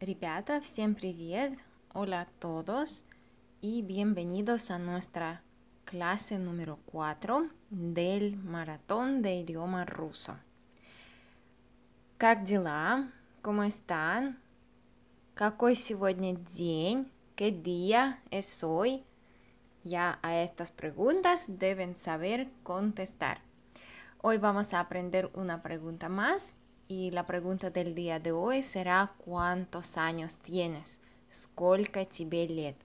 Ребята, siempre привет! Hola a todos y bienvenidos a nuestra clase número 4 del maratón de idioma ruso. Как дела? ¿Cómo están? Какой сегодня день? ¿Qué día es hoy? Ya a estas preguntas deben saber contestar. Hoy vamos a aprender una pregunta más y la pregunta del día de hoy será ¿cuántos años tienes? Сколько тебе лет?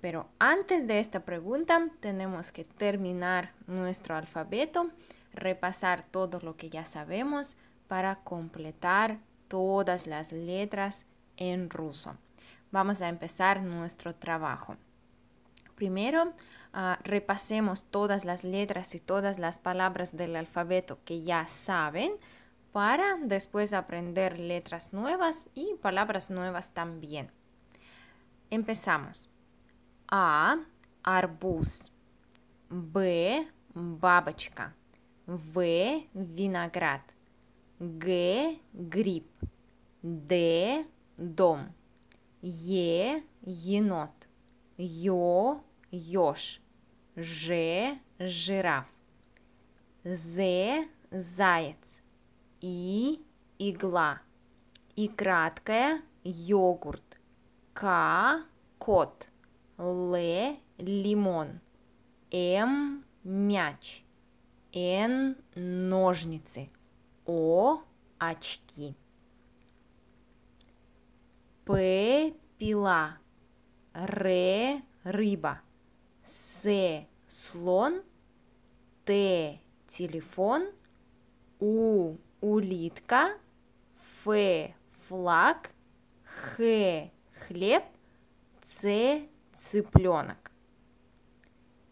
Pero antes de esta pregunta tenemos que terminar nuestro alfabeto, repasar todo lo que ya sabemos para completar todas las letras en ruso. Vamos a empezar nuestro trabajo. Primero, ah, repasemos todas las letras y todas las palabras del alfabeto que ya saben para después aprender letras nuevas y palabras nuevas también. Empezamos. А – арбуз. Б – бабочка. В – виноград. Г – гриб. Д – дом. Е – енот. Ё – ёж. Ж – жираф. З – заяц. И игла. И краткое йогурт. К кот. Л лимон. М мяч. Н ножницы. О очки. П пила. Р рыба. С слон. Т телефон. У улитка, Ф флаг, Х хлеб,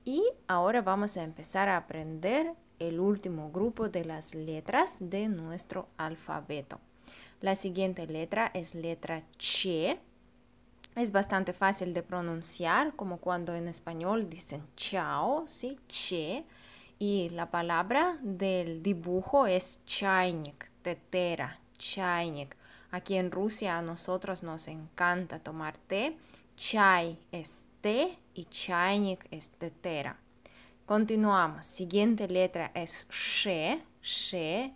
Y ahora vamos a empezar a aprender el último grupo de las letras de nuestro alfabeto. La siguiente letra es letra CHE Es bastante fácil de pronunciar, como cuando en español dicen chao, ¿sí? Che. Y la palabra del dibujo es chaynik, tetera, chaynik. Aquí en Rusia a nosotros nos encanta tomar té. Chai es té y chaynik es tetera. Continuamos. Siguiente letra es she, she.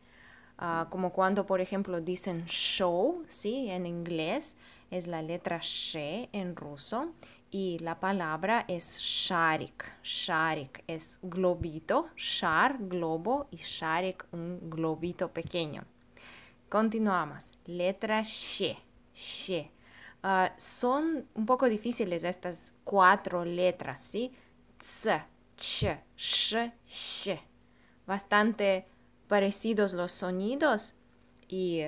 Ah, como cuando, por ejemplo, dicen show, ¿sí? En inglés es la letra she en ruso y la palabra es sharik. Sharik es globito, shar, globo y sharik, un globito pequeño. Continuamos. Letra SH. she. Ah, son un poco difíciles estas cuatro letras, ¿sí? Ts, ch, sh, sh. Bastante parecidos los sonidos y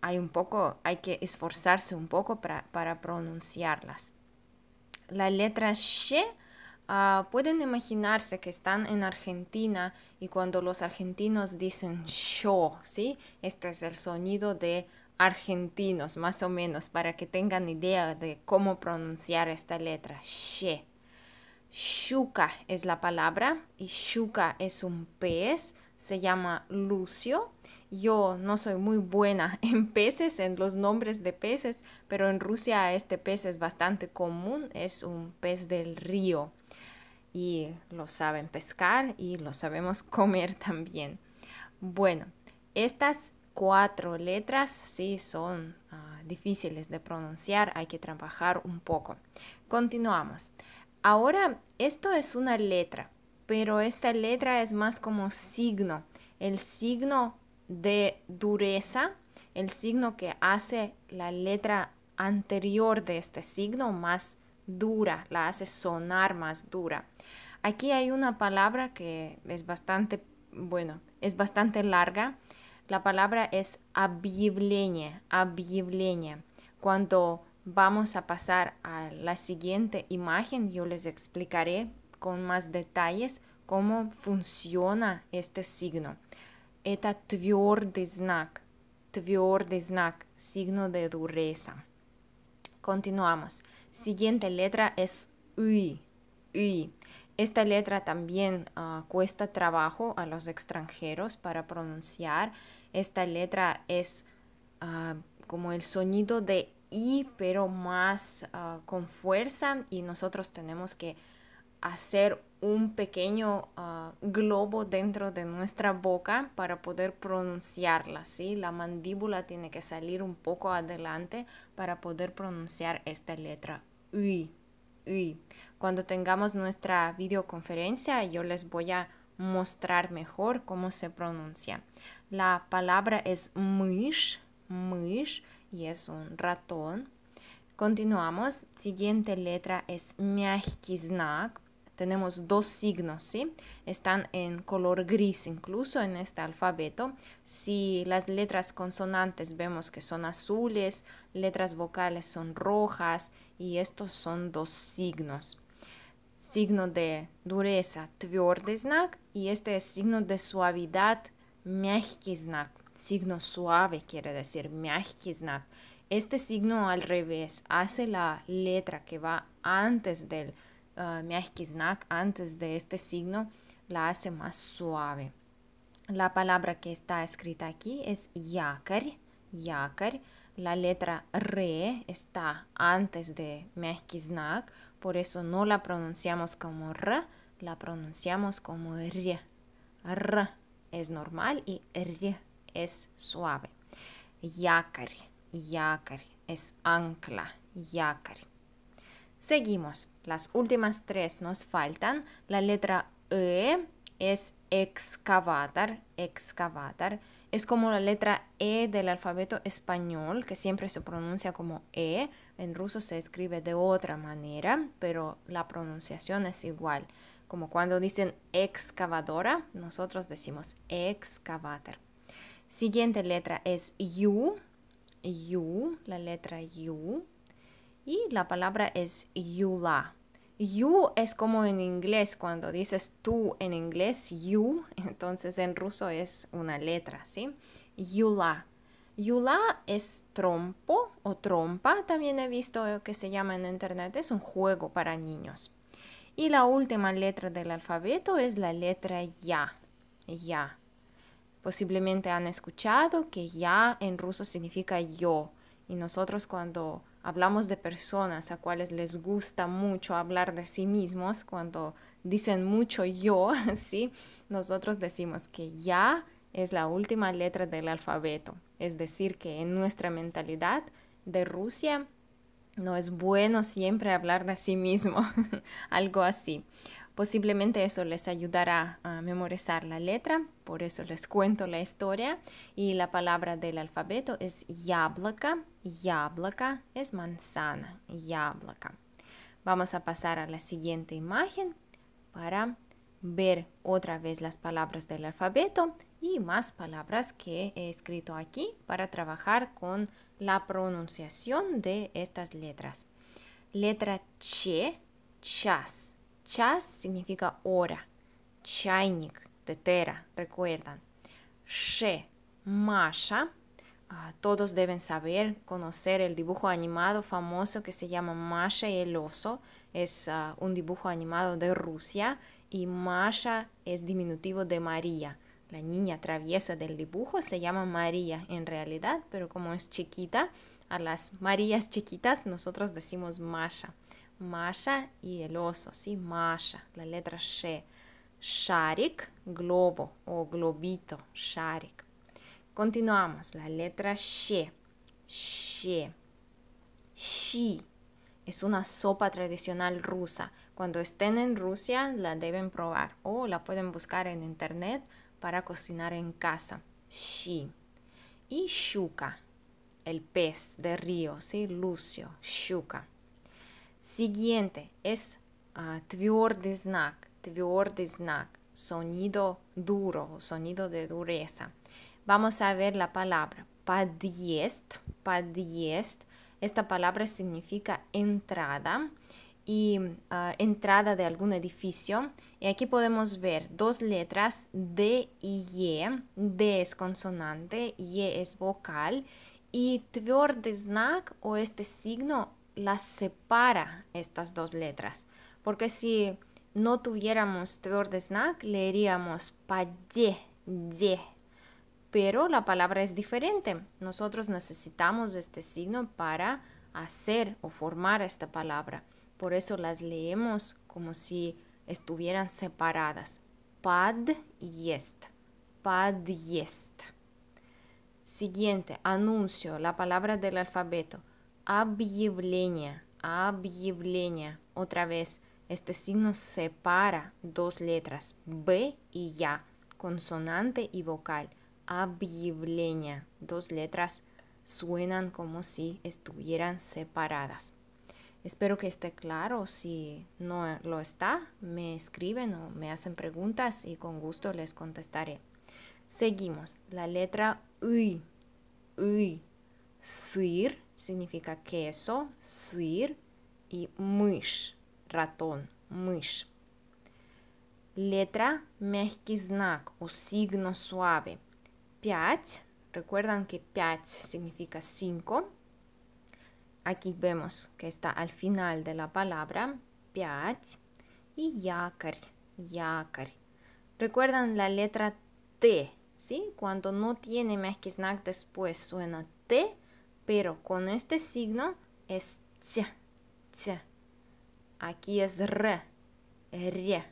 hay un poco, hay que esforzarse un poco para, para pronunciarlas la letra She, ah, pueden imaginarse que están en Argentina y cuando los argentinos dicen yo, ¿sí? Este es el sonido de argentinos, más o menos, para que tengan idea de cómo pronunciar esta letra She. Shuka es la palabra y Shuka es un pez, se llama Lucio yo no soy muy buena en peces, en los nombres de peces, pero en Rusia este pez es bastante común, es un pez del río y lo saben pescar y lo sabemos comer también. Bueno, estas cuatro letras sí son ah, difíciles de pronunciar, hay que trabajar un poco. Continuamos. Ahora, esto es una letra, pero esta letra es más como signo. El signo de dureza, el signo que hace la letra anterior de este signo más dura, la hace sonar más dura. Aquí hay una palabra que es bastante, bueno, es bastante larga. La palabra es объявление, объявление. Cuando vamos a pasar a la siguiente imagen, yo les explicaré con más detalles cómo funciona este signo это твердый знак, de signo de dureza. Continuamos. Siguiente letra es y, Esta letra también ah, cuesta trabajo a los extranjeros para pronunciar. Esta letra es ah, como el sonido de i, pero más ah, con fuerza y nosotros tenemos que hacer un pequeño ah, globo dentro de nuestra boca para poder pronunciarla, La mandíbula tiene que salir un poco adelante para poder pronunciar esta letra Cuando tengamos nuestra videoconferencia yo les voy a mostrar mejor cómo se pronuncia. La palabra es mysh, y es un ratón. Continuamos. Siguiente letra es мягкий tenemos dos signos, ¿sí? Están en color gris incluso en este alfabeto. Si las letras consonantes vemos que son azules, letras vocales son rojas y estos son dos signos. Signo de dureza, y este es signo de suavidad, Signo suave quiere decir Este signo al revés hace la letra que va antes del Ah, antes de este signo la hace más suave. La palabra que está escrita aquí es yakar, yakar. La letra re está antes de mejkiznak, por eso no la pronunciamos como r, la pronunciamos como r. R es normal y r es suave. Якорь, якорь, es ancla, якорь. Seguimos. Las últimas tres nos faltan. La letra E es excavatar, excavatar. Es como la letra E del alfabeto español, que siempre se pronuncia como E. En ruso se escribe de otra manera, pero la pronunciación es igual. Como cuando dicen excavadora, nosotros decimos excavatar. Siguiente letra es U. U, la letra U y la palabra es yula. Yu es como en inglés, cuando dices tú en inglés, you, entonces en ruso es una letra, ¿sí? Yula. Yula es trompo o trompa, también he visto que se llama en internet, es un juego para niños. Y la última letra del alfabeto es la letra ya. Ya. Posiblemente han escuchado que ya en ruso significa yo. Y nosotros cuando hablamos de personas a cuales les gusta mucho hablar de sí mismos, cuando dicen mucho yo, ¿sí? Nosotros decimos que ya es la última letra del alfabeto. Es decir, que en nuestra mentalidad de Rusia no es bueno siempre hablar de sí mismo, algo así. Posiblemente pues, eso les ayudará a memorizar la letra, por eso les cuento la historia. Y la palabra del alfabeto es яблоко. Яблоко es manzana, яблоко. Vamos a pasar a la siguiente imagen para ver otra vez las palabras del alfabeto y más palabras que he escrito aquí para trabajar con la pronunciación de estas letras. Letra Ch, chas. Chas significa hora. Чайник, tetera, recuerdan. She, Masha. Ah, todos deben saber, conocer el dibujo animado famoso que se llama Masha y el oso. Es ah, un dibujo animado de Rusia y Masha es diminutivo de María. La niña traviesa del dibujo se llama María en realidad, pero como es chiquita, a las Marías chiquitas nosotros decimos Masha. Masha y el oso, ¿sí? Masha, la letra She. Sharik, globo o globito, Sharik. Continuamos, la letra She. She. She. Es una sopa tradicional rusa. Cuando estén en Rusia la deben probar o la pueden buscar en internet para cocinar en casa. Shi. Y shuka, el pez de río, ¿sí? Lucio, shuka. Siguiente es uh, твердый знак, твердый sonido duro, sonido de dureza. Vamos a ver la palabra подъезд, подъезд. Esta palabra significa entrada y ah, entrada de algún edificio. Y aquí podemos ver dos letras D y Y. D es consonante, Y es vocal. Y de znak o este signo las separa estas dos letras. Porque si no tuviéramos de snack, leeríamos pad Pero la palabra es diferente. Nosotros necesitamos este signo para hacer o formar esta palabra. Por eso las leemos como si estuvieran separadas. Pad yest Pad yest Siguiente, anuncio, la palabra del alfabeto. Объявление, объявление. Otra vez, este signo separa dos letras, B y Ya, consonante y vocal. Объявление. Dos letras suenan como si estuvieran separadas. Espero que esté claro. Si no lo está, me escriben o me hacen preguntas y con gusto les contestaré. Seguimos. La letra ui. ui. Sir significa queso, sir, y мышь, ratón, MISH. Letra, мягкий o signo suave. Пять, recuerdan que пять significa cinco. Aquí vemos que está al final de la palabra, пять, y YAKAR, YAKAR. Recuerdan la letra T, ¿sí? Cuando no tiene мягкий después suena T pero con este signo es ts, ts. Aquí es r, r.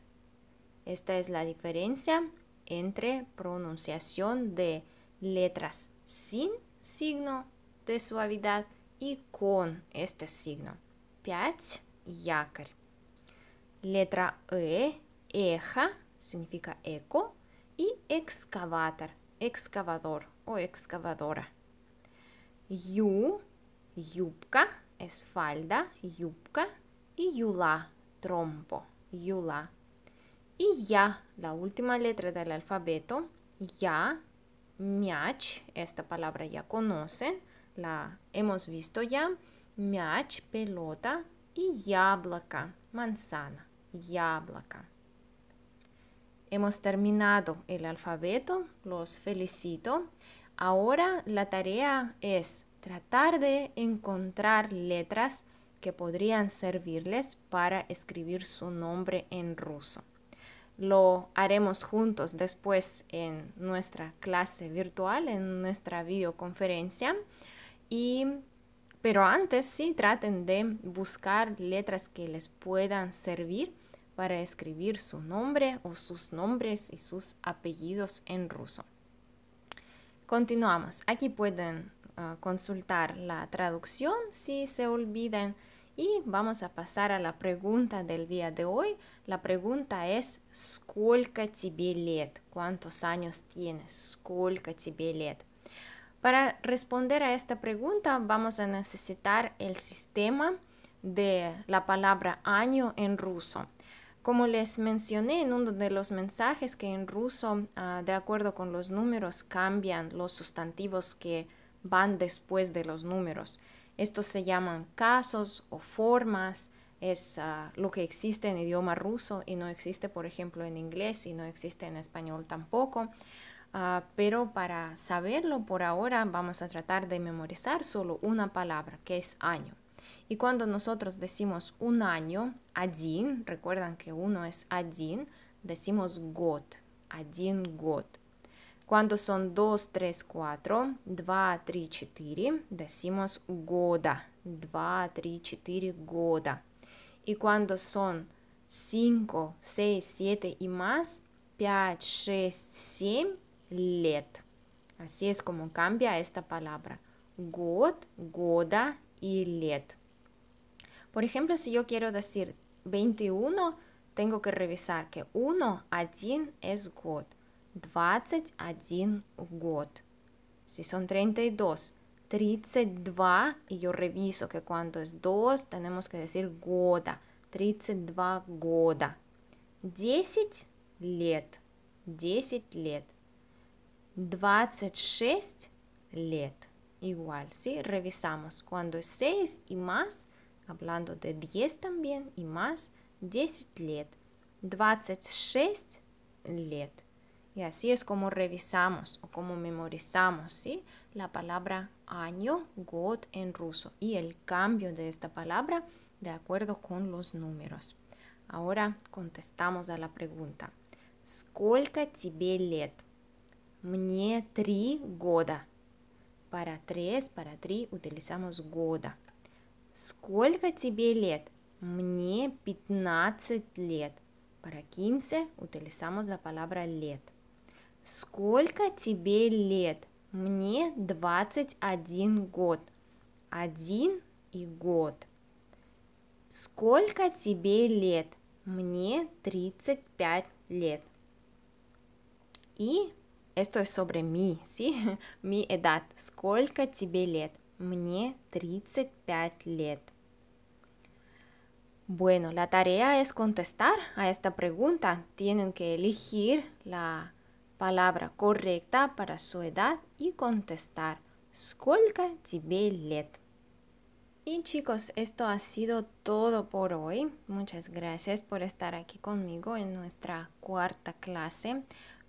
Esta es la diferencia entre pronunciación de letras sin signo de suavidad y con este signo. y. yacar. Letra E, eja, significa eco, y excavator, excavador o excavadora yu yupka es falda, Y yula trompo, yula Y ya, la última letra del alfabeto, ya, miach esta palabra ya conocen, la hemos visto ya. miach pelota y яблоко, manzana, яблоко. Hemos terminado el alfabeto, los felicito. Ahora la tarea es tratar de encontrar letras que podrían servirles para escribir su nombre en ruso. Lo haremos juntos después en nuestra clase virtual, en nuestra videoconferencia. pero antes sí traten de buscar letras que les puedan servir para escribir su nombre o sus nombres y sus apellidos en ruso. Continuamos. Aquí pueden ah, consultar la traducción si se olviden. y vamos a pasar a la pregunta del día de hoy. La pregunta es ¿Сколько ¿Cuántos años tienes? Para responder a esta pregunta vamos a necesitar el sistema de la palabra año en ruso. Como les mencioné en uno de los mensajes que en ruso, ah, de acuerdo con los números, cambian los sustantivos que van después de los números. Estos se llaman casos o formas, es ah, lo que existe en idioma ruso y no existe, por ejemplo, en inglés y no existe en español tampoco. Ah, pero para saberlo por ahora vamos a tratar de memorizar solo una palabra, que es año. Y cuando nosotros decimos un año, один, recuerdan que uno es один, decimos год, 1 год. Cuando son 2, 3, 4, 2, 3, 4, decimos года, 2, 3, 4 года. Y cuando son 5, 6, 7 y más, 5, 6, 7 лет. Así es como cambia esta palabra. Год, года и лет. Por ejemplo, si yo quiero decir 21, tengo que revisar que 1, 1 es год, 21 год. Si son 32, 32, y yo reviso que cuando es 2, tenemos que decir года, 32 года. 10 лет, 10 лет. 26 лет. Igual, si Revisamos. Cuando es 6 y más, hablando de 10 también y más, 10 лет, 26 лет. Y así es como revisamos o como memorizamos ¿sí? la palabra año, god en ruso y el cambio de esta palabra de acuerdo con los números. Ahora contestamos a la pregunta. Сколько тебе лет? Мне три года. Para tres, para 3 utilizamos года. Сколько тебе лет? Мне 15 лет. Para 15 utilizamos la palabra лет. Сколько тебе лет? Мне 21 год. Один и год. Сколько тебе лет? Мне 35 лет. И esto es sobre mi, ¿sí? Mi edad. Сколько тебе лет? 35 Bueno, la tarea es contestar a esta pregunta. Tienen que elegir la palabra correcta para su edad y contestar. Сколько тебе Y chicos, esto ha sido todo por hoy. Muchas gracias por estar aquí conmigo en nuestra cuarta clase.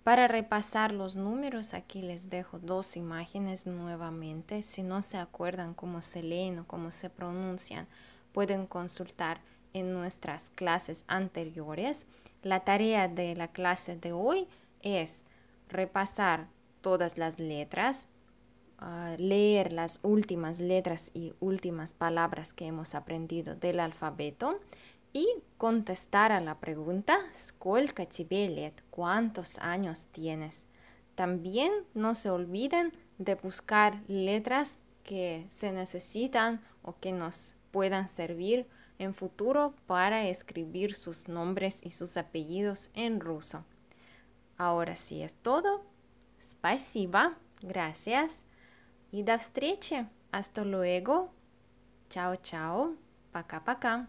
Para repasar los números, aquí les dejo dos imágenes nuevamente. Si no se acuerdan cómo se leen o cómo se pronuncian, pueden consultar en nuestras clases anteriores. La tarea de la clase de hoy es repasar todas las letras, ah, leer las últimas letras y últimas palabras que hemos aprendido del alfabeto y contestar a la pregunta ¿Cuántos años tienes? También no se olviden de buscar letras que se necesitan o que nos puedan servir en futuro para escribir sus nombres y sus apellidos en ruso. Ahora sí es todo. Спасибо. Gracias. Y до встречи. Hasta luego. Chao, chao. Пока-пока.